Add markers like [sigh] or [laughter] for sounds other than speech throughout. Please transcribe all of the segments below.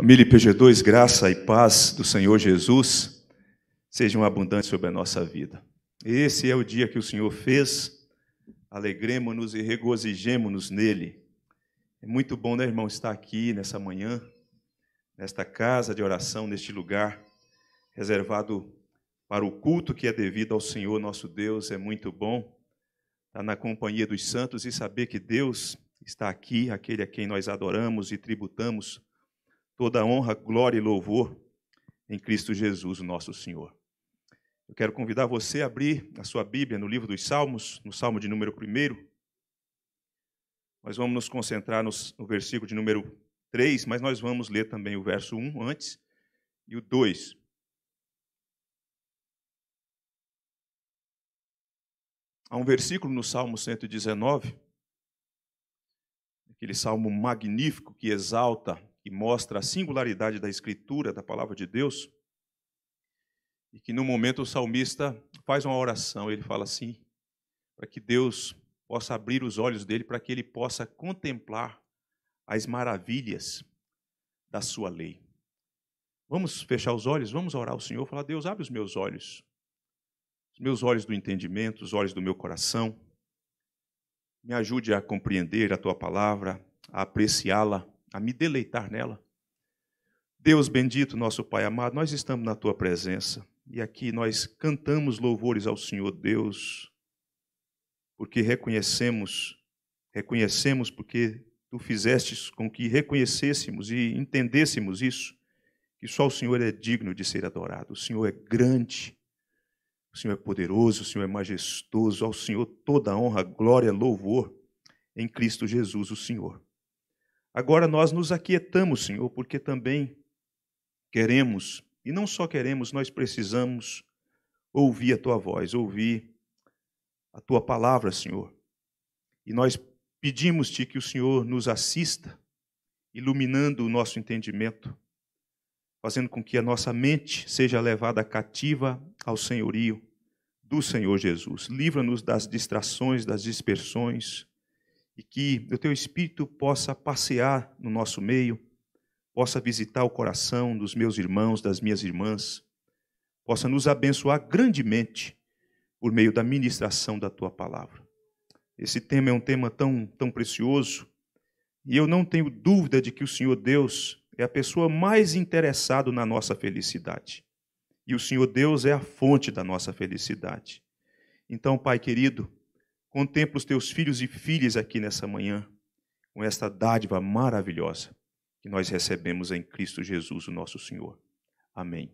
Família pg 2 graça e paz do Senhor Jesus sejam abundantes sobre a nossa vida. Esse é o dia que o Senhor fez, alegremos-nos e regozijemos-nos nele. É muito bom, né, irmão, estar aqui nessa manhã, nesta casa de oração, neste lugar reservado para o culto que é devido ao Senhor nosso Deus. É muito bom estar na companhia dos santos e saber que Deus está aqui, aquele a quem nós adoramos e tributamos toda honra, glória e louvor em Cristo Jesus, nosso Senhor. Eu quero convidar você a abrir a sua Bíblia no livro dos Salmos, no Salmo de número 1. Nós vamos nos concentrar no, no versículo de número 3, mas nós vamos ler também o verso 1 antes e o 2. Há um versículo no Salmo 119, aquele salmo magnífico que exalta que mostra a singularidade da escritura, da palavra de Deus, e que no momento o salmista faz uma oração, ele fala assim, para que Deus possa abrir os olhos dele, para que ele possa contemplar as maravilhas da sua lei. Vamos fechar os olhos, vamos orar ao Senhor, falar: Deus, abre os meus olhos, os meus olhos do entendimento, os olhos do meu coração. Me ajude a compreender a tua palavra, a apreciá-la a me deleitar nela. Deus bendito, nosso Pai amado, nós estamos na tua presença e aqui nós cantamos louvores ao Senhor Deus, porque reconhecemos, reconhecemos porque tu fizestes com que reconhecêssemos e entendêssemos isso, que só o Senhor é digno de ser adorado. O Senhor é grande, o Senhor é poderoso, o Senhor é majestoso, ao Senhor toda honra, glória, louvor em Cristo Jesus, o Senhor. Agora nós nos aquietamos, Senhor, porque também queremos, e não só queremos, nós precisamos ouvir a tua voz, ouvir a tua palavra, Senhor. E nós pedimos-te que o Senhor nos assista, iluminando o nosso entendimento, fazendo com que a nossa mente seja levada cativa ao senhorio do Senhor Jesus. Livra-nos das distrações, das dispersões e que o teu espírito possa passear no nosso meio, possa visitar o coração dos meus irmãos, das minhas irmãs, possa nos abençoar grandemente por meio da ministração da tua palavra. Esse tema é um tema tão, tão precioso e eu não tenho dúvida de que o Senhor Deus é a pessoa mais interessada na nossa felicidade. E o Senhor Deus é a fonte da nossa felicidade. Então, Pai querido, Contempla os teus filhos e filhas aqui nessa manhã, com esta dádiva maravilhosa que nós recebemos em Cristo Jesus, o nosso Senhor. Amém.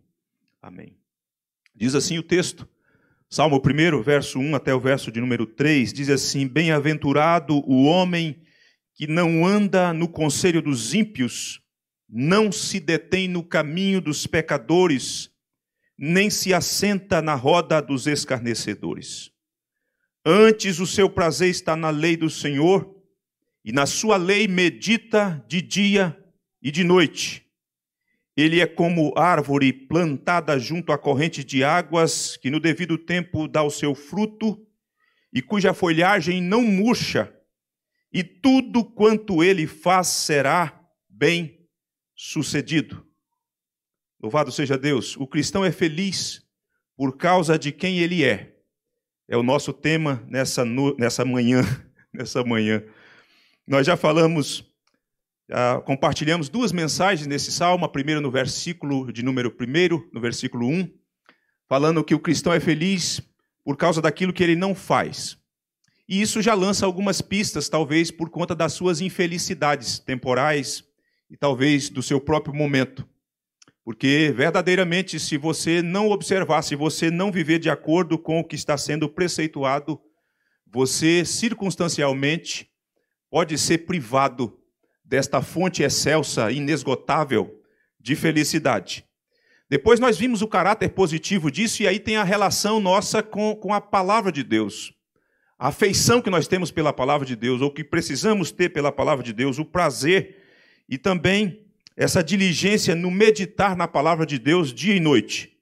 Amém. Diz assim o texto, Salmo 1, verso 1 até o verso de número 3, diz assim: Bem-aventurado o homem que não anda no conselho dos ímpios, não se detém no caminho dos pecadores, nem se assenta na roda dos escarnecedores Antes o seu prazer está na lei do Senhor, e na sua lei medita de dia e de noite. Ele é como árvore plantada junto à corrente de águas, que no devido tempo dá o seu fruto, e cuja folhagem não murcha, e tudo quanto ele faz será bem sucedido. Louvado seja Deus! O cristão é feliz por causa de quem ele é é o nosso tema nessa, nessa manhã. [laughs] Nessa manhã. Nós já falamos, já compartilhamos duas mensagens nesse salmo, a primeira no versículo de número 1, no versículo 1, falando que o cristão é feliz por causa daquilo que ele não faz. E isso já lança algumas pistas, talvez por conta das suas infelicidades temporais e talvez do seu próprio momento. Porque verdadeiramente, se você não observar, se você não viver de acordo com o que está sendo preceituado, você circunstancialmente pode ser privado desta fonte excelsa, inesgotável de felicidade. Depois nós vimos o caráter positivo disso, e aí tem a relação nossa com, com a palavra de Deus. A afeição que nós temos pela palavra de Deus, ou que precisamos ter pela palavra de Deus, o prazer e também essa diligência no meditar na palavra de Deus dia e noite.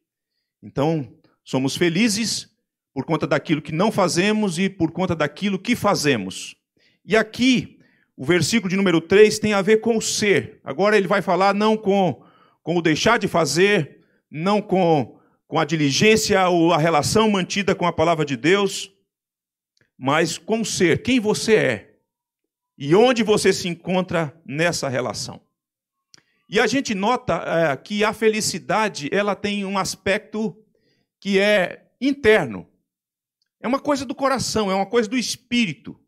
Então, somos felizes por conta daquilo que não fazemos e por conta daquilo que fazemos. E aqui, o versículo de número 3 tem a ver com o ser. Agora ele vai falar não com, com o deixar de fazer, não com, com a diligência ou a relação mantida com a palavra de Deus, mas com o ser, quem você é e onde você se encontra nessa relação. E a gente nota é, que a felicidade ela tem um aspecto que é interno. É uma coisa do coração, é uma coisa do espírito.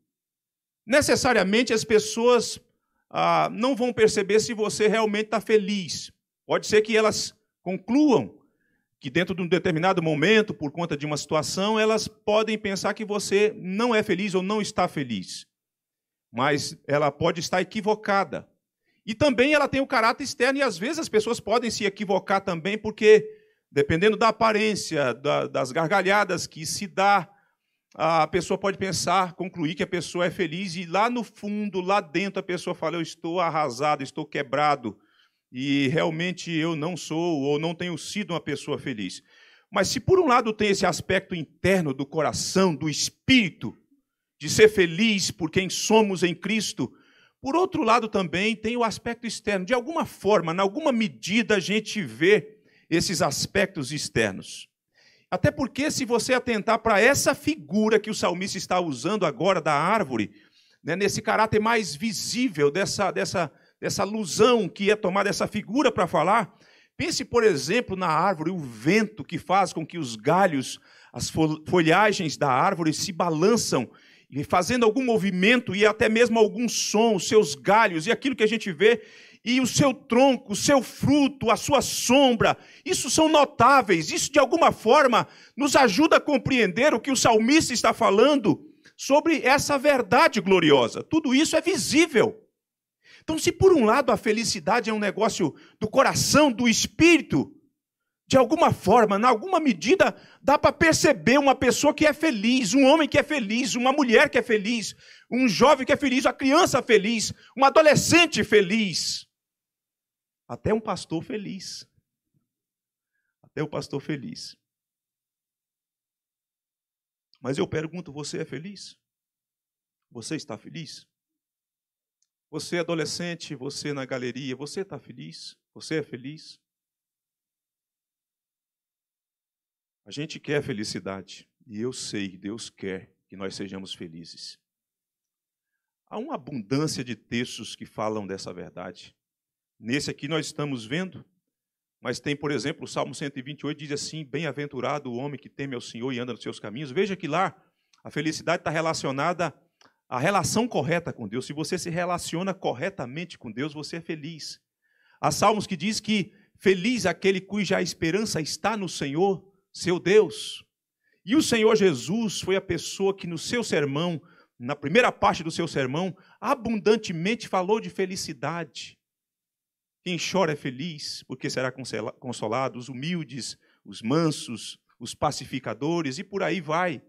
Necessariamente as pessoas ah, não vão perceber se você realmente está feliz. Pode ser que elas concluam que dentro de um determinado momento, por conta de uma situação, elas podem pensar que você não é feliz ou não está feliz. Mas ela pode estar equivocada. E também ela tem o caráter externo, e às vezes as pessoas podem se equivocar também, porque dependendo da aparência, da, das gargalhadas que se dá, a pessoa pode pensar, concluir que a pessoa é feliz, e lá no fundo, lá dentro, a pessoa fala: Eu estou arrasado, estou quebrado, e realmente eu não sou ou não tenho sido uma pessoa feliz. Mas se por um lado tem esse aspecto interno do coração, do espírito, de ser feliz por quem somos em Cristo, por outro lado, também tem o aspecto externo. De alguma forma, em alguma medida, a gente vê esses aspectos externos. Até porque, se você atentar para essa figura que o salmista está usando agora da árvore, né, nesse caráter mais visível dessa, dessa, dessa alusão que é tomada essa figura para falar, pense, por exemplo, na árvore, o vento que faz com que os galhos, as folhagens da árvore se balançam fazendo algum movimento e até mesmo algum som, os seus galhos e aquilo que a gente vê, e o seu tronco, o seu fruto, a sua sombra, isso são notáveis, isso de alguma forma nos ajuda a compreender o que o salmista está falando sobre essa verdade gloriosa. Tudo isso é visível. Então, se por um lado a felicidade é um negócio do coração, do espírito, de alguma forma, em alguma medida, dá para perceber uma pessoa que é feliz, um homem que é feliz, uma mulher que é feliz, um jovem que é feliz, uma criança feliz, um adolescente feliz, até um pastor feliz. Até o pastor feliz. Mas eu pergunto: você é feliz? Você está feliz? Você é adolescente, você na galeria, você está feliz? Você é feliz? A gente quer felicidade, e eu sei, que Deus quer que nós sejamos felizes. Há uma abundância de textos que falam dessa verdade. Nesse aqui nós estamos vendo, mas tem, por exemplo, o Salmo 128 diz assim: Bem-aventurado o homem que teme ao Senhor e anda nos seus caminhos. Veja que lá a felicidade está relacionada à relação correta com Deus. Se você se relaciona corretamente com Deus, você é feliz. Há salmos que diz que feliz aquele cuja esperança está no Senhor, seu Deus. E o Senhor Jesus foi a pessoa que, no seu sermão, na primeira parte do seu sermão, abundantemente falou de felicidade. Quem chora é feliz, porque será consolado, os humildes, os mansos, os pacificadores e por aí vai.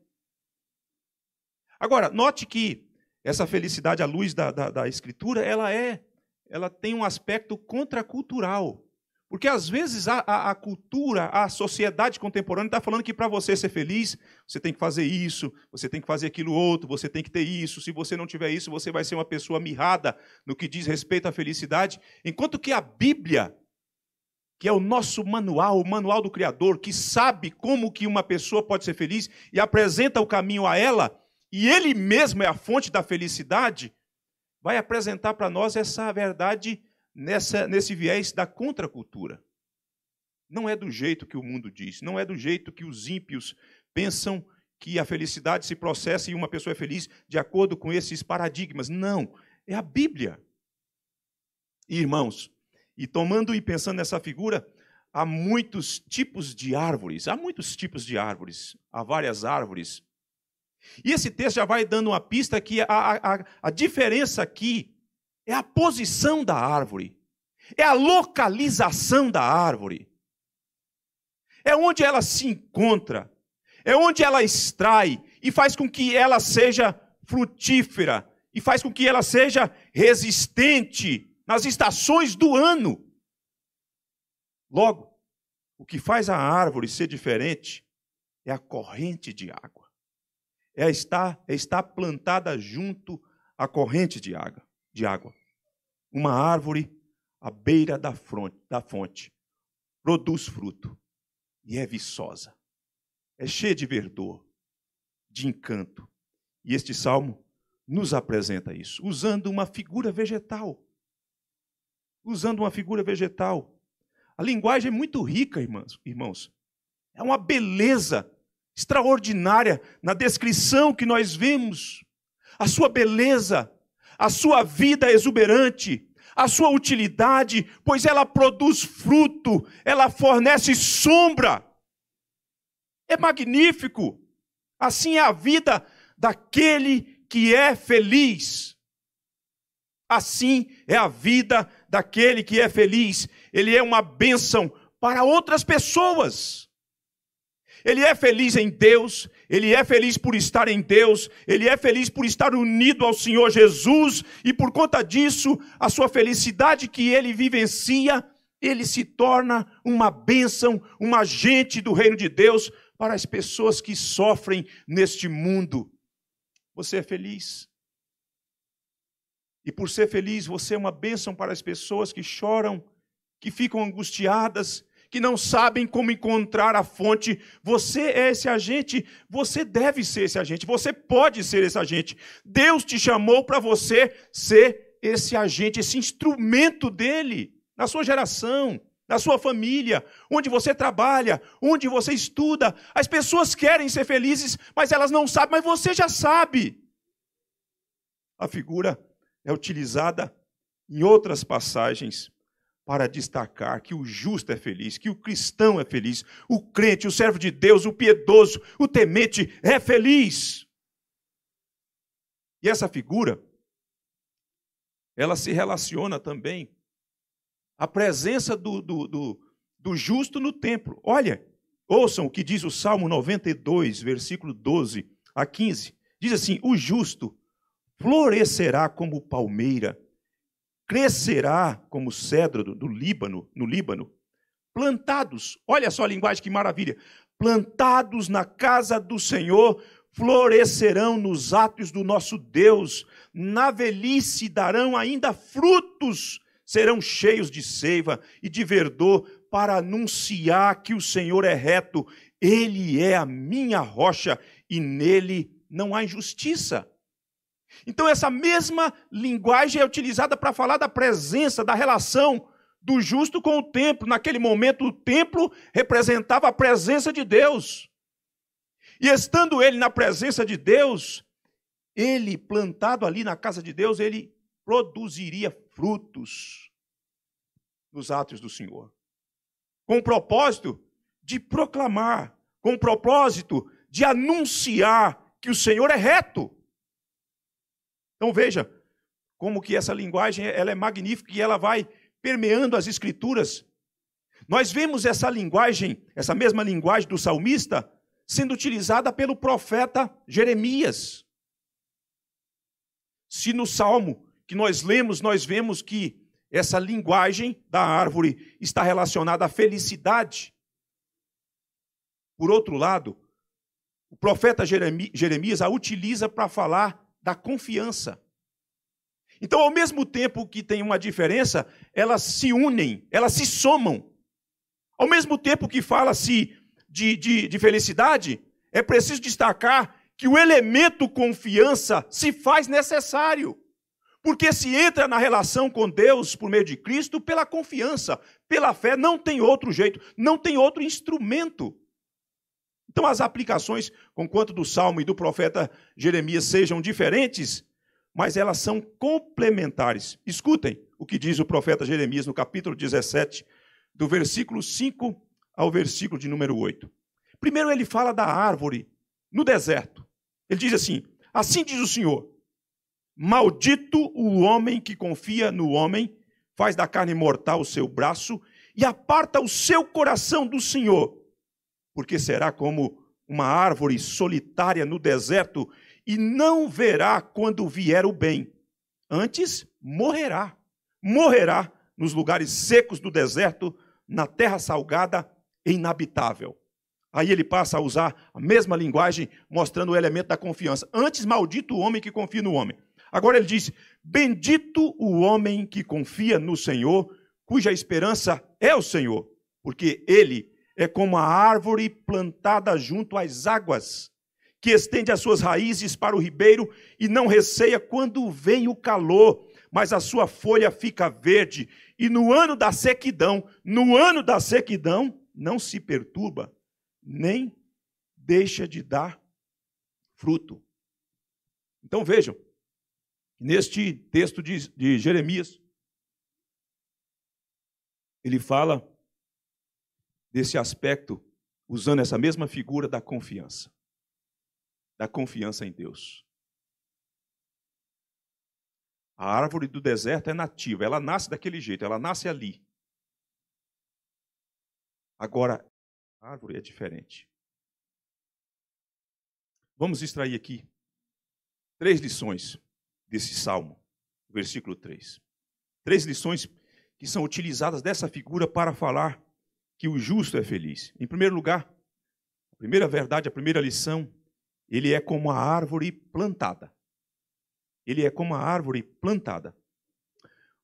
Agora, note que essa felicidade à luz da, da, da Escritura, ela é, ela tem um aspecto contracultural. Porque às vezes a, a, a cultura, a sociedade contemporânea está falando que para você ser feliz, você tem que fazer isso, você tem que fazer aquilo outro, você tem que ter isso. Se você não tiver isso, você vai ser uma pessoa mirrada no que diz respeito à felicidade. Enquanto que a Bíblia, que é o nosso manual, o manual do Criador, que sabe como que uma pessoa pode ser feliz e apresenta o caminho a ela, e ele mesmo é a fonte da felicidade, vai apresentar para nós essa verdade nessa, nesse viés da contracultura. Não é do jeito que o mundo diz, não é do jeito que os ímpios pensam que a felicidade se processa e uma pessoa é feliz de acordo com esses paradigmas. Não, é a Bíblia. irmãos, e tomando e pensando nessa figura, há muitos tipos de árvores, há muitos tipos de árvores, há várias árvores. E esse texto já vai dando uma pista que a, a, a diferença aqui é a posição da árvore, é a localização da árvore, é onde ela se encontra, é onde ela extrai e faz com que ela seja frutífera e faz com que ela seja resistente nas estações do ano. Logo, o que faz a árvore ser diferente é a corrente de água. É estar, é estar plantada junto à corrente de água, de água uma árvore à beira da, fronte, da fonte, produz fruto e é viçosa, é cheia de verdor, de encanto. E este salmo nos apresenta isso, usando uma figura vegetal. Usando uma figura vegetal. A linguagem é muito rica, irmãos. irmãos. É uma beleza extraordinária na descrição que nós vemos. A sua beleza, a sua vida exuberante, a sua utilidade, pois ela produz fruto, ela fornece sombra. É magnífico. Assim é a vida daquele que é feliz. Assim é a vida daquele que é feliz. Ele é uma bênção para outras pessoas. Ele é feliz em Deus, ele é feliz por estar em Deus, ele é feliz por estar unido ao Senhor Jesus, e por conta disso, a sua felicidade que ele vivencia, ele se torna uma bênção, um agente do reino de Deus para as pessoas que sofrem neste mundo. Você é feliz? E por ser feliz, você é uma bênção para as pessoas que choram, que ficam angustiadas, que não sabem como encontrar a fonte. Você é esse agente, você deve ser esse agente, você pode ser esse agente. Deus te chamou para você ser esse agente, esse instrumento dele na sua geração, na sua família, onde você trabalha, onde você estuda. As pessoas querem ser felizes, mas elas não sabem, mas você já sabe. A figura é utilizada em outras passagens para destacar que o justo é feliz, que o cristão é feliz, o crente, o servo de Deus, o piedoso, o temente é feliz. E essa figura, ela se relaciona também à presença do, do, do, do justo no templo. Olha, ouçam o que diz o Salmo 92, versículo 12 a 15. Diz assim: O justo florescerá como palmeira crescerá como cedro do, Líbano, no Líbano, plantados. Olha só a linguagem que maravilha. Plantados na casa do Senhor, florescerão nos átrios do nosso Deus. Na velhice darão ainda frutos, serão cheios de seiva e de verdor para anunciar que o Senhor é reto. Ele é a minha rocha e nele não há injustiça. Então, essa mesma linguagem é utilizada para falar da presença, da relação do justo com o templo. Naquele momento, o templo representava a presença de Deus. E estando ele na presença de Deus, ele plantado ali na casa de Deus, ele produziria frutos nos atos do Senhor. Com o propósito de proclamar, com o propósito de anunciar que o Senhor é reto. Então veja como que essa linguagem ela é magnífica e ela vai permeando as escrituras. Nós vemos essa linguagem, essa mesma linguagem do salmista, sendo utilizada pelo profeta Jeremias. Se no salmo que nós lemos, nós vemos que essa linguagem da árvore está relacionada à felicidade. Por outro lado, o profeta Jeremias a utiliza para falar da confiança. Então, ao mesmo tempo que tem uma diferença, elas se unem, elas se somam. Ao mesmo tempo que fala-se de, de, de felicidade, é preciso destacar que o elemento confiança se faz necessário. Porque se entra na relação com Deus por meio de Cristo pela confiança, pela fé, não tem outro jeito, não tem outro instrumento. Então, as aplicações, conquanto do Salmo e do profeta Jeremias sejam diferentes, mas elas são complementares. Escutem o que diz o profeta Jeremias no capítulo 17, do versículo 5 ao versículo de número 8. Primeiro, ele fala da árvore no deserto. Ele diz assim: Assim diz o Senhor: Maldito o homem que confia no homem, faz da carne mortal o seu braço e aparta o seu coração do Senhor porque será como uma árvore solitária no deserto e não verá quando vier o bem. Antes, morrerá. Morrerá nos lugares secos do deserto, na terra salgada e inabitável. Aí ele passa a usar a mesma linguagem, mostrando o elemento da confiança. Antes, maldito o homem que confia no homem. Agora ele diz: Bendito o homem que confia no Senhor, cuja esperança é o Senhor, porque ele é como a árvore plantada junto às águas, que estende as suas raízes para o ribeiro e não receia quando vem o calor, mas a sua folha fica verde, e no ano da sequidão, no ano da sequidão, não se perturba, nem deixa de dar fruto. Então vejam, neste texto de, de Jeremias, ele fala desse aspecto usando essa mesma figura da confiança. Da confiança em Deus. A árvore do deserto é nativa, ela nasce daquele jeito, ela nasce ali. Agora, a árvore é diferente. Vamos extrair aqui três lições desse salmo, versículo 3. Três lições que são utilizadas dessa figura para falar que o justo é feliz. Em primeiro lugar, a primeira verdade, a primeira lição, ele é como a árvore plantada. Ele é como a árvore plantada.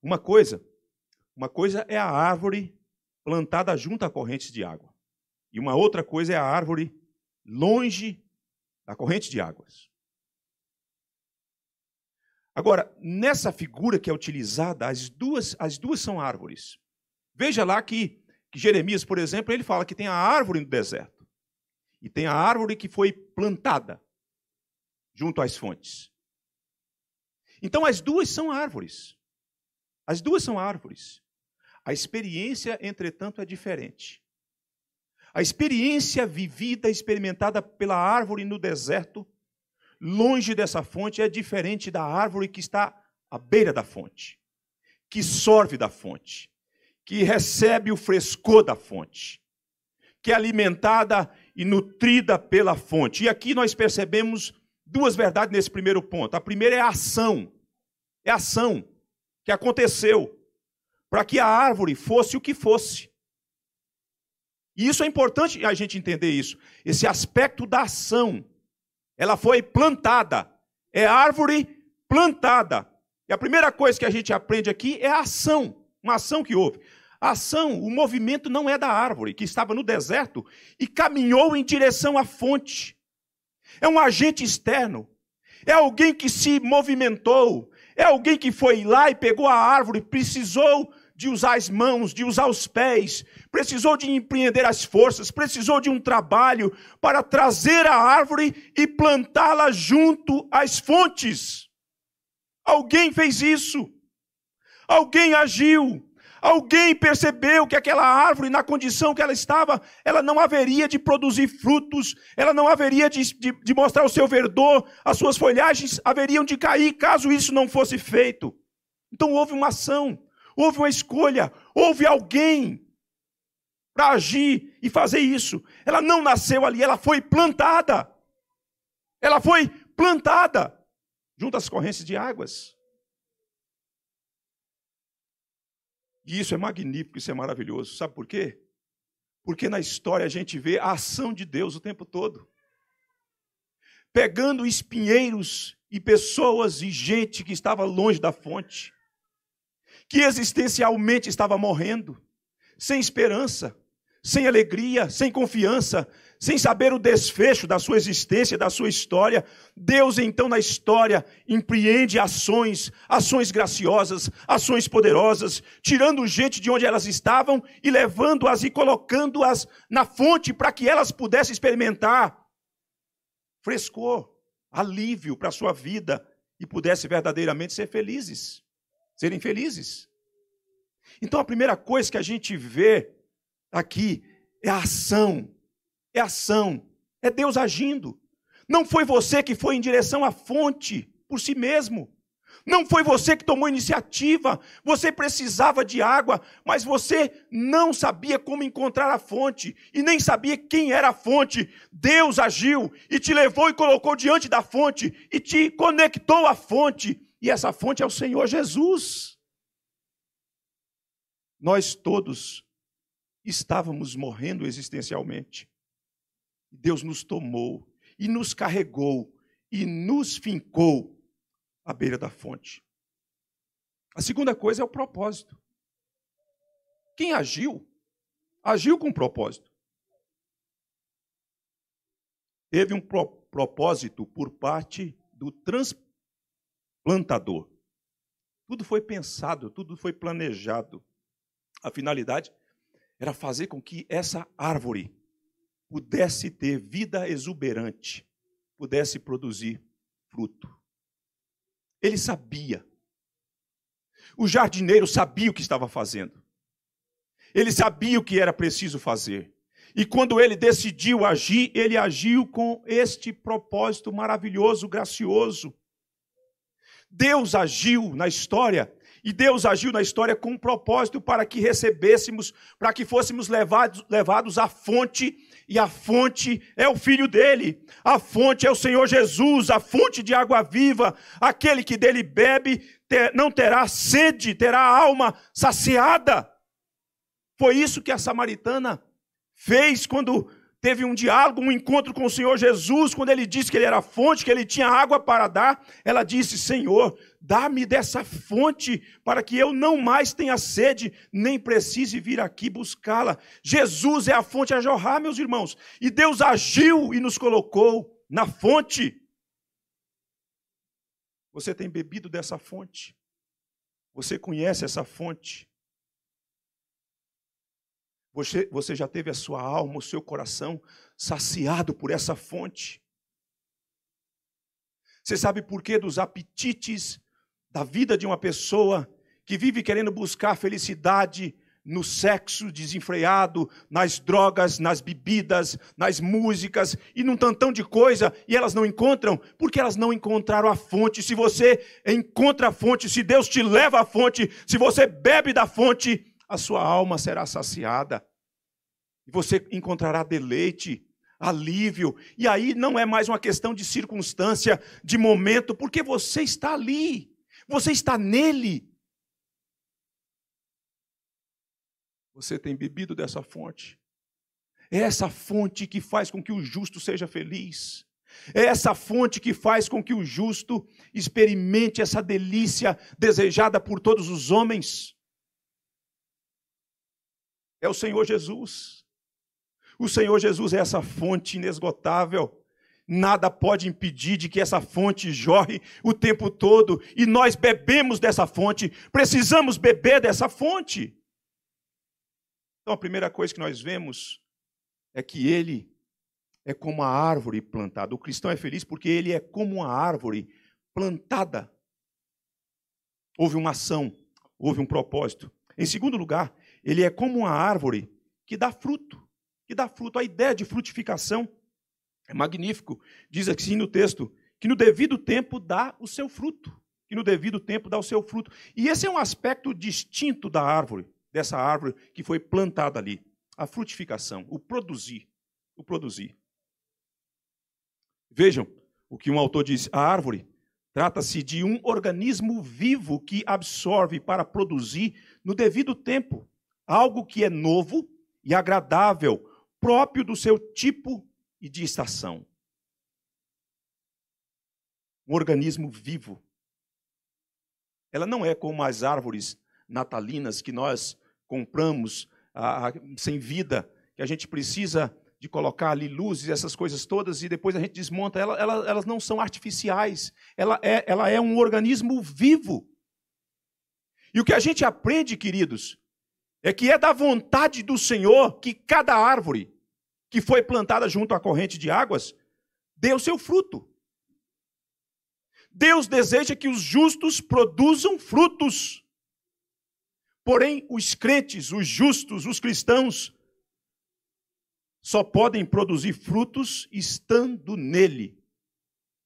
Uma coisa, uma coisa é a árvore plantada junto à corrente de água. E uma outra coisa é a árvore longe da corrente de águas. Agora, nessa figura que é utilizada, as duas, as duas são árvores. Veja lá que Jeremias, por exemplo, ele fala que tem a árvore no deserto e tem a árvore que foi plantada junto às fontes. Então, as duas são árvores. As duas são árvores. A experiência, entretanto, é diferente. A experiência vivida, experimentada pela árvore no deserto, longe dessa fonte, é diferente da árvore que está à beira da fonte, que sorve da fonte, que recebe o frescor da fonte, que é alimentada e nutrida pela fonte. E aqui nós percebemos duas verdades nesse primeiro ponto. A primeira é a ação, é a ação que aconteceu para que a árvore fosse o que fosse. E isso é importante a gente entender isso, esse aspecto da ação. Ela foi plantada, é árvore plantada. E a primeira coisa que a gente aprende aqui é a ação. Uma ação que houve. A ação, o movimento não é da árvore, que estava no deserto e caminhou em direção à fonte. É um agente externo. É alguém que se movimentou. É alguém que foi lá e pegou a árvore, precisou de usar as mãos, de usar os pés, precisou de empreender as forças, precisou de um trabalho para trazer a árvore e plantá-la junto às fontes. Alguém fez isso. Alguém agiu. Alguém percebeu que aquela árvore, na condição que ela estava, ela não haveria de produzir frutos, ela não haveria de, de, de, mostrar o seu verdor, as suas folhagens haveriam de cair caso isso não fosse feito. Então houve uma ação, houve uma escolha, houve alguém para agir e fazer isso. Ela não nasceu ali, ela foi plantada. Ela foi plantada junto às correntes de águas. E isso é magnífico, isso é maravilhoso. Sabe por quê? Porque na história a gente vê a ação de Deus o tempo todo. Pegando espinheiros e pessoas e gente que estava longe da fonte, que existencialmente estava morrendo, sem esperança, sem alegria, sem confiança, sem saber o desfecho da sua existência, da sua história, Deus então na história empreende ações, ações graciosas, ações poderosas, tirando gente de onde elas estavam e levando-as e colocando-as na fonte para que elas pudessem experimentar frescor, alívio para a sua vida e pudessem verdadeiramente ser felizes, serem felizes. Então a primeira coisa que a gente vê aqui é a ação é ação, é Deus agindo. Não foi você que foi em direção à fonte por si mesmo. Não foi você que tomou iniciativa. Você precisava de água, mas você não sabia como encontrar a fonte e nem sabia quem era a fonte. Deus agiu e te levou e colocou diante da fonte e te conectou à fonte. E essa fonte é o Senhor Jesus. Nós todos estávamos morrendo existencialmente. Deus nos tomou e nos carregou e nos fincou à beira da fonte. A segunda coisa é o propósito. Quem agiu, agiu com propósito. Teve um pro propósito por parte do transplantador. Tudo foi pensado, tudo foi planejado. A finalidade era fazer com que essa árvore pudesse ter vida exuberante, pudesse produzir fruto. Ele sabia. O jardineiro sabia o que estava fazendo. Ele sabia o que era preciso fazer. E quando ele decidiu agir, ele agiu com este propósito maravilhoso, gracioso. Deus agiu na história e Deus agiu na história com um propósito para que recebêssemos, para que fôssemos levados, levados à fonte, e a fonte é o Filho dele, a fonte é o Senhor Jesus, a fonte de água viva, aquele que dele bebe ter, não terá sede, terá a alma saciada. Foi isso que a samaritana fez quando teve um diálogo, um encontro com o Senhor Jesus, quando ele disse que ele era fonte, que ele tinha água para dar, ela disse: Senhor, dá-me dessa fonte para que eu não mais tenha sede, nem precise vir aqui buscá-la. Jesus é a fonte a jorrar, meus irmãos, e Deus agiu e nos colocou na fonte. Você tem bebido dessa fonte? Você conhece essa fonte? Você, você já teve a sua alma, o seu coração saciado por essa fonte. Você sabe por que dos apetites da vida de uma pessoa que vive querendo buscar felicidade no sexo desenfreado, nas drogas, nas bebidas, nas músicas e num tantão de coisa, e elas não encontram, porque elas não encontraram a fonte. Se você encontra a fonte, se Deus te leva à fonte, se você bebe da fonte, a sua alma será saciada. você encontrará deleite, alívio. E aí não é mais uma questão de circunstância, de momento, porque você está ali. Você está nele. Você tem bebido dessa fonte. É essa fonte que faz com que o justo seja feliz. É essa fonte que faz com que o justo experimente essa delícia desejada por todos os homens é o Senhor Jesus. O Senhor Jesus é essa fonte inesgotável. Nada pode impedir de que essa fonte jorre o tempo todo e nós bebemos dessa fonte, precisamos beber dessa fonte. Então a primeira coisa que nós vemos é que ele é como a árvore plantada. O cristão é feliz porque ele é como uma árvore plantada. Houve uma ação, houve um propósito. Em segundo lugar, ele é como uma árvore que dá fruto, que dá fruto. A ideia de frutificação é magnífico. Diz assim no texto que no devido tempo dá o seu fruto, que no devido tempo dá o seu fruto. E esse é um aspecto distinto da árvore, dessa árvore que foi plantada ali, a frutificação, o produzir, o produzir. Vejam o que um autor diz: a árvore Trata-se de um organismo vivo que absorve para produzir no devido tempo algo que é novo e agradável, próprio do seu tipo e de estação. Um organismo vivo. Ela não é como as árvores natalinas que nós compramos ah, ah, sem vida, que a gente precisa de colocar ali luzes, essas coisas todas, e depois a gente desmonta. Ela, ela, elas não são artificiais. Ela é, ela é um organismo vivo. E o que a gente aprende, queridos, é que é da vontade do Senhor que cada árvore que foi plantada junto à corrente de águas dê o seu fruto. Deus deseja que os justos produzam frutos. Porém, os crentes, os justos, os cristãos, só podem produzir frutos estando nele.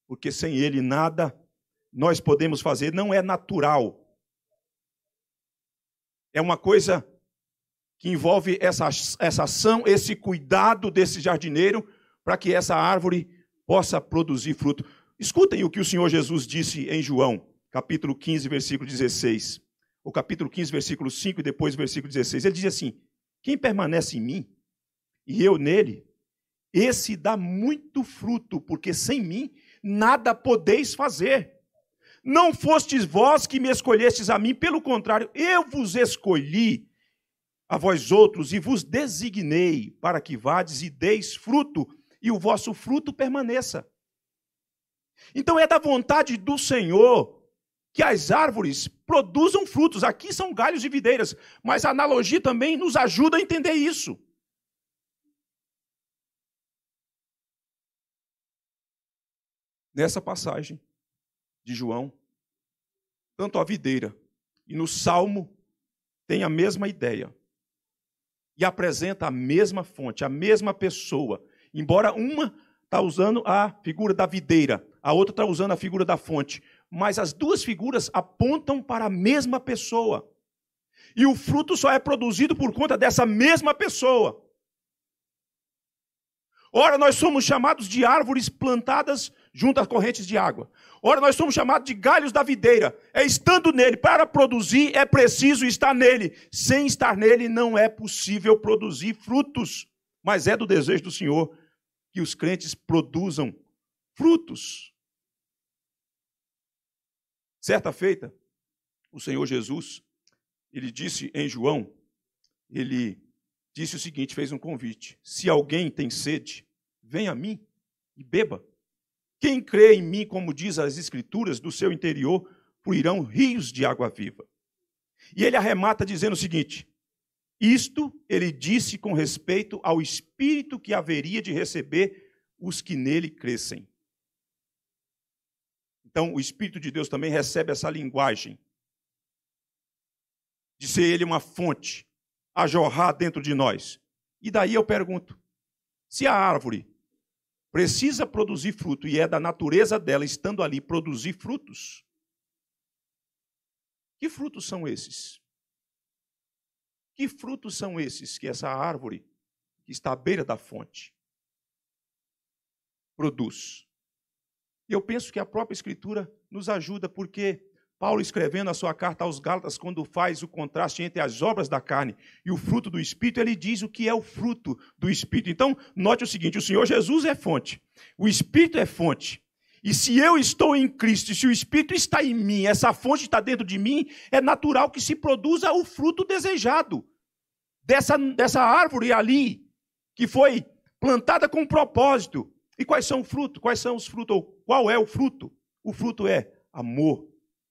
Porque sem ele nada nós podemos fazer, não é natural. É uma coisa que envolve essa, essa ação, esse cuidado desse jardineiro, para que essa árvore possa produzir fruto. Escutem o que o Senhor Jesus disse em João, capítulo 15, versículo 16. O capítulo 15, versículo 5 e depois versículo 16. Ele diz assim: Quem permanece em mim e eu nele, esse dá muito fruto, porque sem mim nada podeis fazer. Não fostes vós que me escolhestes a mim, pelo contrário, eu vos escolhi a vós outros e vos designei para que vades e deis fruto e o vosso fruto permaneça. Então é da vontade do Senhor que as árvores produzam frutos. Aqui são galhos e videiras, mas a analogia também nos ajuda a entender isso. Nessa passagem de João, tanto a videira e no Salmo tem a mesma ideia e apresenta a mesma fonte, a mesma pessoa, embora uma está usando a figura da videira, a outra está usando a figura da fonte, mas as duas figuras apontam para a mesma pessoa. E o fruto só é produzido por conta dessa mesma pessoa. Ora, nós somos chamados de árvores plantadas junto às correntes de água. Ora, nós somos chamados de galhos da videira. É estando nele. Para produzir, é preciso estar nele. Sem estar nele, não é possível produzir frutos. Mas é do desejo do Senhor que os crentes produzam frutos. Certa feita, o Senhor Jesus, ele disse em João, ele disse o seguinte, fez um convite: Se alguém tem sede, venha a mim e beba. Quem crê em mim, como diz as Escrituras, do seu interior fluirão rios de água viva. E ele arremata dizendo o seguinte: Isto ele disse com respeito ao espírito que haveria de receber os que nele crescem. Então, o Espírito de Deus também recebe essa linguagem de ser ele uma fonte a jorrar dentro de nós. E daí eu pergunto: se a árvore precisa produzir fruto e é da natureza dela, estando ali, produzir frutos, que frutos são esses? Que frutos são esses que essa árvore, que está à beira da fonte, produz? E eu penso que a própria Escritura nos ajuda, porque Paulo, escrevendo a sua carta aos Gálatas, quando faz o contraste entre as obras da carne e o fruto do Espírito, ele diz o que é o fruto do Espírito. Então, note o seguinte: o Senhor Jesus é fonte, o Espírito é fonte. E se eu estou em Cristo, se o Espírito está em mim, essa fonte está dentro de mim, é natural que se produza o fruto desejado dessa, dessa árvore ali, que foi plantada com um propósito. E quais são o fruto? Quais são os frutos? Qual é o fruto? O fruto é amor,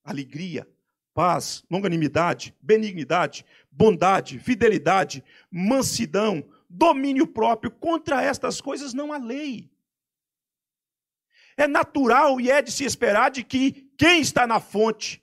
alegria, paz, longanimidade, benignidade, bondade, fidelidade, mansidão, domínio próprio. Contra estas coisas não há lei. É natural e é de se esperar de que quem está na fonte,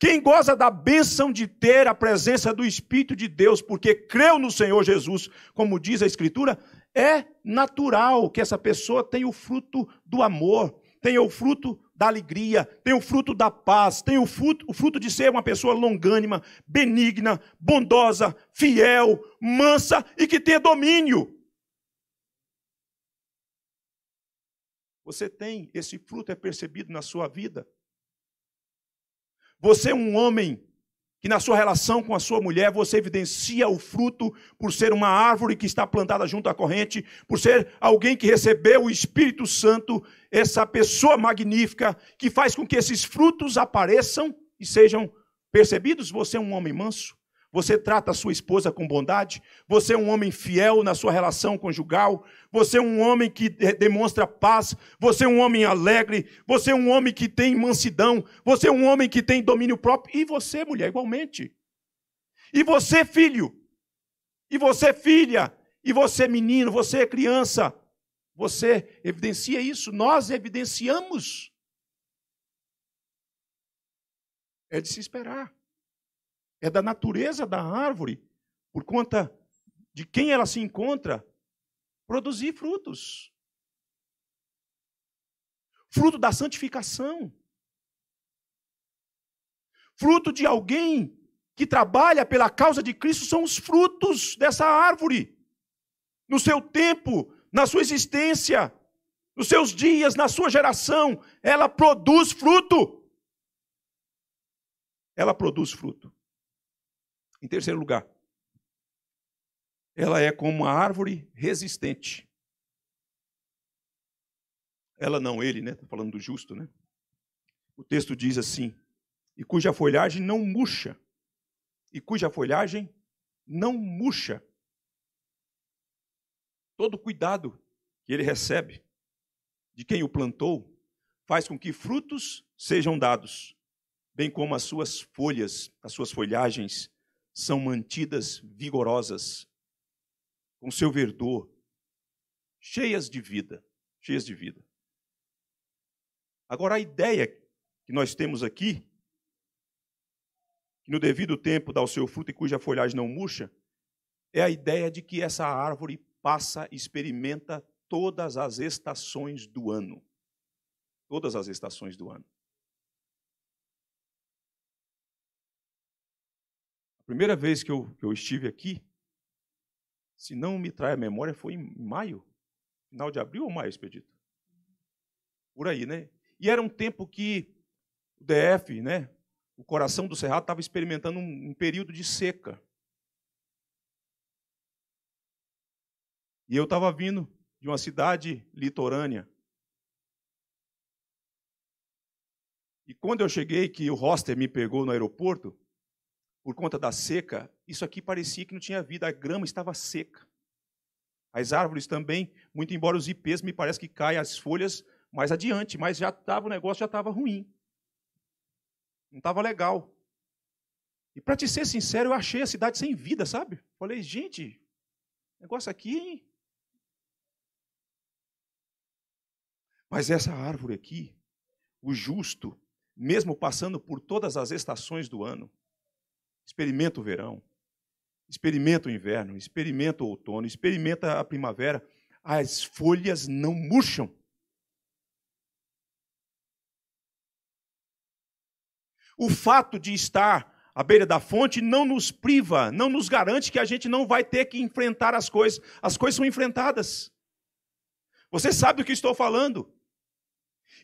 quem goza da bênção de ter a presença do Espírito de Deus, porque creu no Senhor Jesus, como diz a Escritura, é natural que essa pessoa tenha o fruto do amor, tenha o fruto da alegria, tem o fruto da paz, tem o fruto, o fruto de ser uma pessoa longânima, benigna, bondosa, fiel, mansa e que tenha domínio. Você tem, esse fruto é percebido na sua vida. Você é um homem que na sua relação com a sua mulher você evidencia o fruto por ser uma árvore que está plantada junto à corrente, por ser alguém que recebeu o Espírito Santo, essa pessoa magnífica que faz com que esses frutos apareçam e sejam percebidos. Você é um homem manso, você trata a sua esposa com bondade? Você é um homem fiel na sua relação conjugal? Você é um homem que demonstra paz? Você é um homem alegre? Você é um homem que tem mansidão? Você é um homem que tem domínio próprio? E você, mulher, igualmente. E você, filho? E você, filha? E você, menino? Você, criança? Você evidencia isso? Nós evidenciamos. É de se esperar é da natureza da árvore, por conta de quem ela se encontra, produzir frutos fruto da santificação, fruto de alguém que trabalha pela causa de Cristo, são os frutos dessa árvore, no seu tempo, na sua existência, nos seus dias, na sua geração, ela produz fruto. Ela produz fruto. Em terceiro lugar, ela é como uma árvore resistente. Ela não, ele, né? Está falando do justo, né? O texto diz assim: e cuja folhagem não murcha, e cuja folhagem não murcha. Todo cuidado que ele recebe de quem o plantou faz com que frutos sejam dados, bem como as suas folhas, as suas folhagens são mantidas vigorosas, com seu verdor, cheias de vida, cheias de vida. Agora a ideia que nós temos aqui, que no devido tempo dá o seu fruto e cuja folhagem não murcha, é a ideia de que essa árvore passa, experimenta todas as estações do ano. Todas as estações do ano. primeira vez que eu, que eu estive aqui, se não me trai a memória, foi em maio, final de abril ou maio, expedito? Por aí, né? E era um tempo que o DF, né, o coração do Cerrado, estava experimentando um, um período de seca. E eu estava vindo de uma cidade litorânea. E quando eu cheguei, que o roster me pegou no aeroporto, por conta da seca, isso aqui parecia que não tinha vida, a grama estava seca. As árvores também, muito embora os ipês me parece que caem as folhas mais adiante, mas já tava, o negócio já estava ruim. Não estava legal. E para te ser sincero, eu achei a cidade sem vida, sabe? Falei, gente, negócio aqui, hein? Mas essa árvore aqui, o justo, mesmo passando por todas as estações do ano, Experimenta o verão, experimenta o inverno, experimenta o outono, experimenta a primavera. As folhas não murcham. O fato de estar à beira da fonte não nos priva, não nos garante que a gente não vai ter que enfrentar as coisas. As coisas são enfrentadas. Você sabe do que estou falando?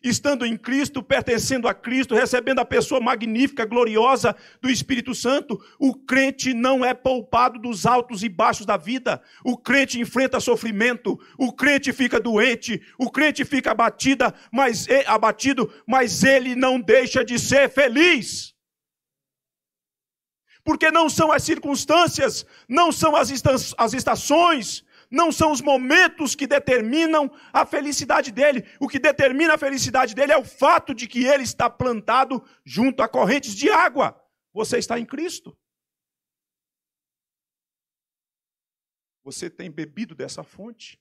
Estando em Cristo, pertencendo a Cristo, recebendo a pessoa magnífica, gloriosa do Espírito Santo, o crente não é poupado dos altos e baixos da vida. O crente enfrenta sofrimento, o crente fica doente, o crente fica abatida, mas abatido, mas ele não deixa de ser feliz porque não são as circunstâncias, não são as, as estações, não são os momentos que determinam a felicidade dele. O que determina a felicidade dele é o fato de que ele está plantado junto a correntes de água. Você está em Cristo. Você tem bebido dessa fonte.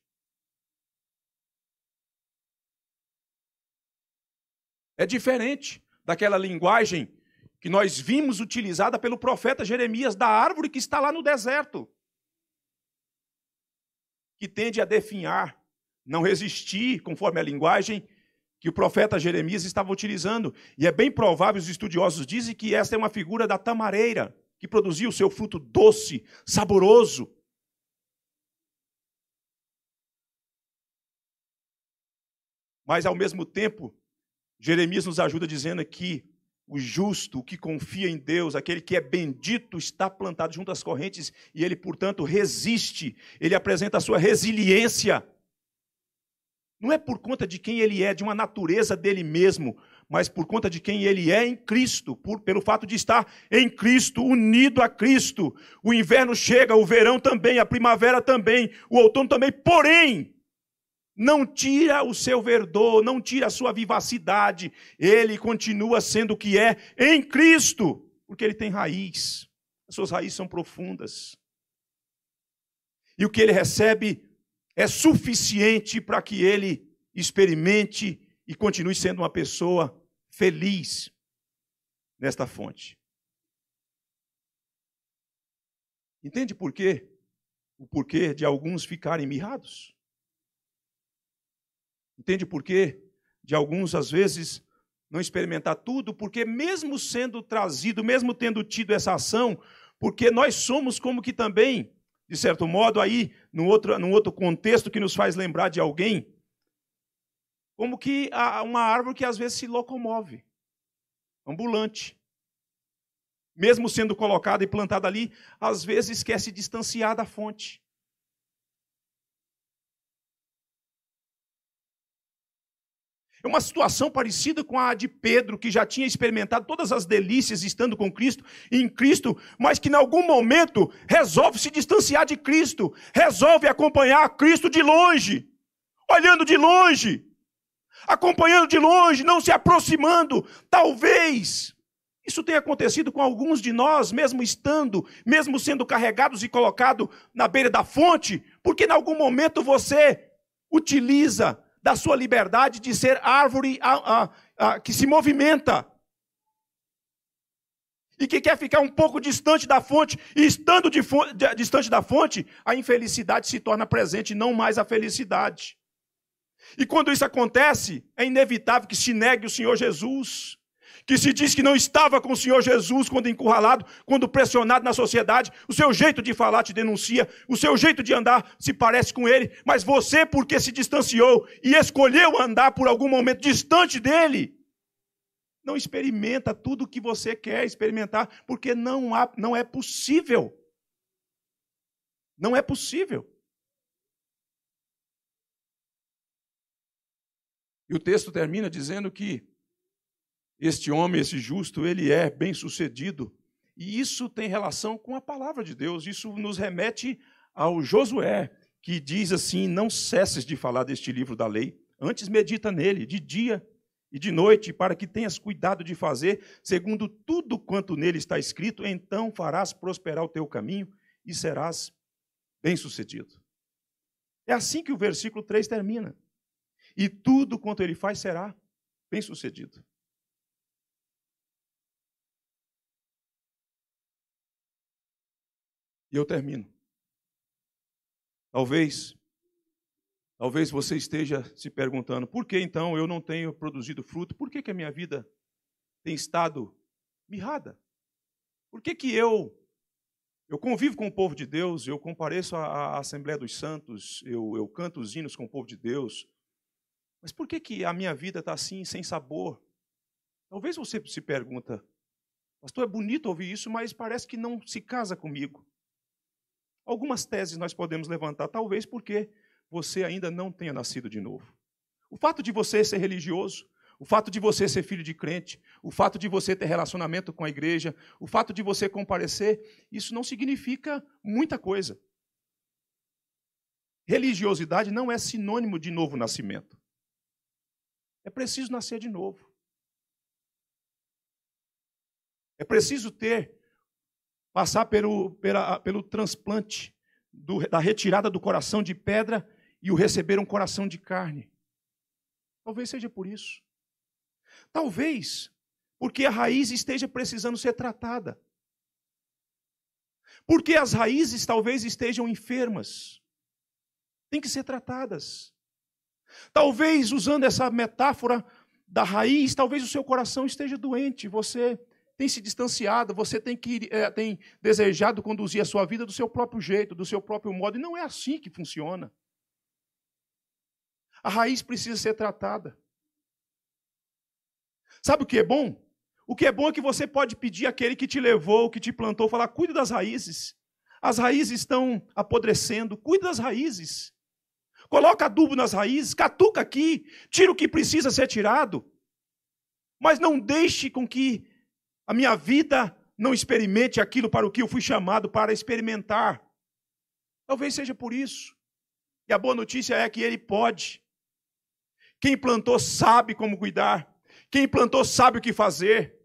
É diferente daquela linguagem que nós vimos utilizada pelo profeta Jeremias da árvore que está lá no deserto que tende a definhar, não resistir, conforme a linguagem que o profeta Jeremias estava utilizando. E é bem provável, os estudiosos dizem que esta é uma figura da tamareira, que produzia o seu fruto doce, saboroso. Mas, ao mesmo tempo, Jeremias nos ajuda dizendo aqui o justo, o que confia em Deus, aquele que é bendito, está plantado junto às correntes e ele, portanto, resiste, ele apresenta a sua resiliência. Não é por conta de quem ele é, de uma natureza dele mesmo, mas por conta de quem ele é em Cristo, por, pelo fato de estar em Cristo, unido a Cristo. O inverno chega, o verão também, a primavera também, o outono também, porém, não tira o seu verdor, não tira a sua vivacidade. Ele continua sendo o que é em Cristo, porque ele tem raiz. As suas raízes são profundas. E o que ele recebe é suficiente para que ele experimente e continue sendo uma pessoa feliz nesta fonte. Entende por quê? O porquê de alguns ficarem mirrados? Entende por quê? De alguns, às vezes, não experimentar tudo, porque mesmo sendo trazido, mesmo tendo tido essa ação, porque nós somos como que também, de certo modo, aí, num outro, num outro contexto que nos faz lembrar de alguém, como que uma árvore que às vezes se locomove, ambulante. Mesmo sendo colocada e plantada ali, às vezes quer se distanciar da fonte. É uma situação parecida com a de Pedro, que já tinha experimentado todas as delícias estando com Cristo, em Cristo, mas que em algum momento resolve se distanciar de Cristo, resolve acompanhar Cristo de longe, olhando de longe, acompanhando de longe, não se aproximando. Talvez isso tenha acontecido com alguns de nós, mesmo estando, mesmo sendo carregados e colocado na beira da fonte, porque em algum momento você utiliza da sua liberdade de ser árvore a, a, a, que se movimenta. E que quer ficar um pouco distante da fonte, e estando de fonte, de, distante da fonte, a infelicidade se torna presente, não mais a felicidade. E quando isso acontece, é inevitável que se negue o Senhor Jesus que se diz que não estava com o Senhor Jesus quando encurralado, quando pressionado na sociedade, o seu jeito de falar te denuncia, o seu jeito de andar se parece com ele, mas você, porque se distanciou e escolheu andar por algum momento distante dele, não experimenta tudo o que você quer experimentar, porque não, há, não é possível. Não é possível. E o texto termina dizendo que este homem, esse justo, ele é bem-sucedido. E isso tem relação com a palavra de Deus. Isso nos remete ao Josué, que diz assim: Não cesses de falar deste livro da lei, antes medita nele, de dia e de noite, para que tenhas cuidado de fazer segundo tudo quanto nele está escrito, então farás prosperar o teu caminho e serás bem-sucedido. É assim que o versículo 3 termina. E tudo quanto ele faz será bem-sucedido. E eu termino. Talvez, talvez você esteja se perguntando, por que então eu não tenho produzido fruto? Por que, que a minha vida tem estado mirrada? Por que, que eu eu convivo com o povo de Deus, eu compareço à, Assembleia dos Santos, eu, eu canto os hinos com o povo de Deus, mas por que, que a minha vida está assim, sem sabor? Talvez você se pergunta, pastor, é bonito ouvir isso, mas parece que não se casa comigo. Algumas teses nós podemos levantar, talvez porque você ainda não tenha nascido de novo. O fato de você ser religioso, o fato de você ser filho de crente, o fato de você ter relacionamento com a igreja, o fato de você comparecer, isso não significa muita coisa. Religiosidade não é sinônimo de novo nascimento. É preciso nascer de novo. É preciso ter passar pelo, pela, pelo transplante do, da retirada do coração de pedra e o receber um coração de carne. Talvez seja por isso. Talvez porque a raiz esteja precisando ser tratada. Porque as raízes talvez estejam enfermas. Tem que ser tratadas. Talvez, usando essa metáfora da raiz, talvez o seu coração esteja doente. Você tem se distanciado, você tem, que, é, tem desejado conduzir a sua vida do seu próprio jeito, do seu próprio modo, e não é assim que funciona. A raiz precisa ser tratada. Sabe o que é bom? O que é bom é que você pode pedir àquele que te levou, que te plantou, falar: cuide das raízes. As raízes estão apodrecendo, cuide das raízes. Coloca adubo nas raízes, catuca aqui, tira o que precisa ser tirado. Mas não deixe com que a minha vida não experimente aquilo para o que eu fui chamado para experimentar. Talvez seja por isso. E a boa notícia é que ele pode. Quem plantou sabe como cuidar. Quem plantou sabe o que fazer.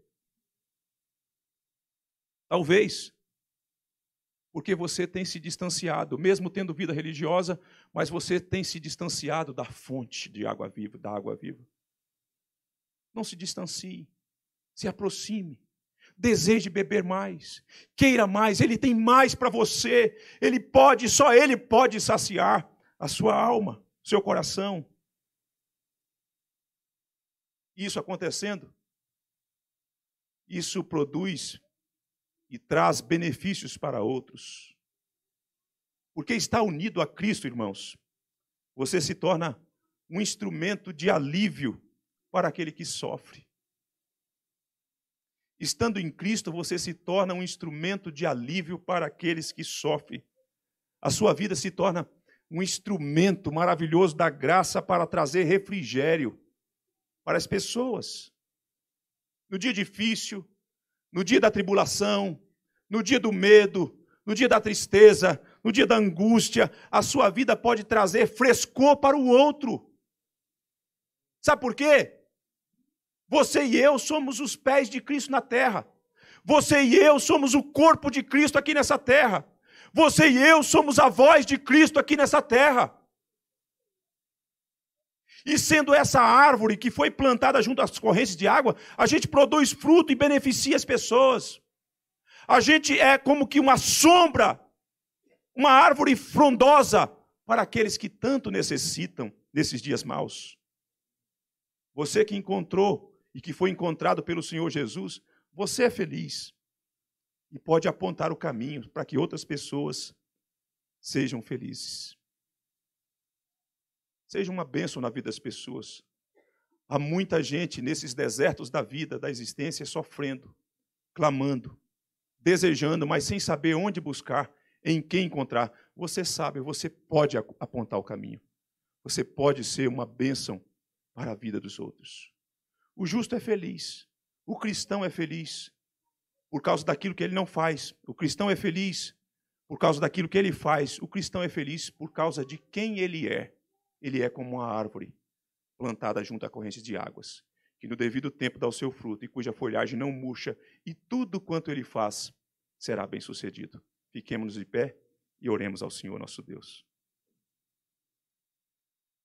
Talvez porque você tem se distanciado, mesmo tendo vida religiosa, mas você tem se distanciado da fonte de água viva, da água viva. Não se distancie, se aproxime deseje beber mais, queira mais, ele tem mais para você, ele pode, só ele pode saciar a sua alma, seu coração. Isso acontecendo, isso produz e traz benefícios para outros. Porque está unido a Cristo, irmãos, você se torna um instrumento de alívio para aquele que sofre. Estando em Cristo, você se torna um instrumento de alívio para aqueles que sofrem. A sua vida se torna um instrumento maravilhoso da graça para trazer refrigério para as pessoas. No dia difícil, no dia da tribulação, no dia do medo, no dia da tristeza, no dia da angústia, a sua vida pode trazer frescor para o outro. Sabe por quê? Você e eu somos os pés de Cristo na terra. Você e eu somos o corpo de Cristo aqui nessa terra. Você e eu somos a voz de Cristo aqui nessa terra. E sendo essa árvore que foi plantada junto às correntes de água, a gente produz fruto e beneficia as pessoas. A gente é como que uma sombra, uma árvore frondosa para aqueles que tanto necessitam nesses dias maus. Você que encontrou e que foi encontrado pelo Senhor Jesus, você é feliz e pode apontar o caminho para que outras pessoas sejam felizes. Seja uma bênção na vida das pessoas. Há muita gente nesses desertos da vida, da existência, sofrendo, clamando, desejando, mas sem saber onde buscar, em quem encontrar. Você sabe, você pode apontar o caminho. Você pode ser uma bênção para a vida dos outros. O justo é feliz. O cristão é feliz por causa daquilo que ele não faz. O cristão é feliz por causa daquilo que ele faz. O cristão é feliz por causa de quem ele é. Ele é como uma árvore plantada junto à corrente de águas, que no devido tempo dá o seu fruto e cuja folhagem não murcha, e tudo quanto ele faz será bem-sucedido. Fiquemos de pé e oremos ao Senhor nosso Deus.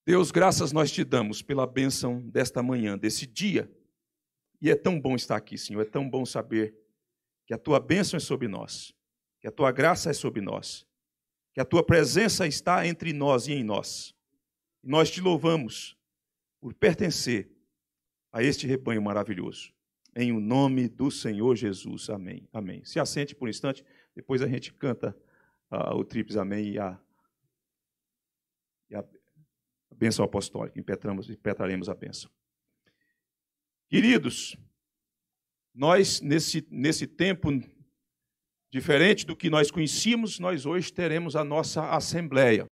Deus, graças nós te damos pela bênção desta manhã, desse dia. E é tão bom estar aqui, Senhor, é tão bom saber que a tua bênção é sobre nós, que a tua graça é sobre nós, que a tua presença está entre nós e em nós. E nós te louvamos por pertencer a este rebanho maravilhoso. Em o nome do Senhor Jesus. Amém. Amém. Se assente por um instante, depois a gente canta uh, o Trips Amém e a a bênção apostólica, impetramos, impetraremos a bênção. Queridos, nós, nesse, nesse tempo, diferente do que nós conhecíamos, nós hoje teremos a nossa assembleia.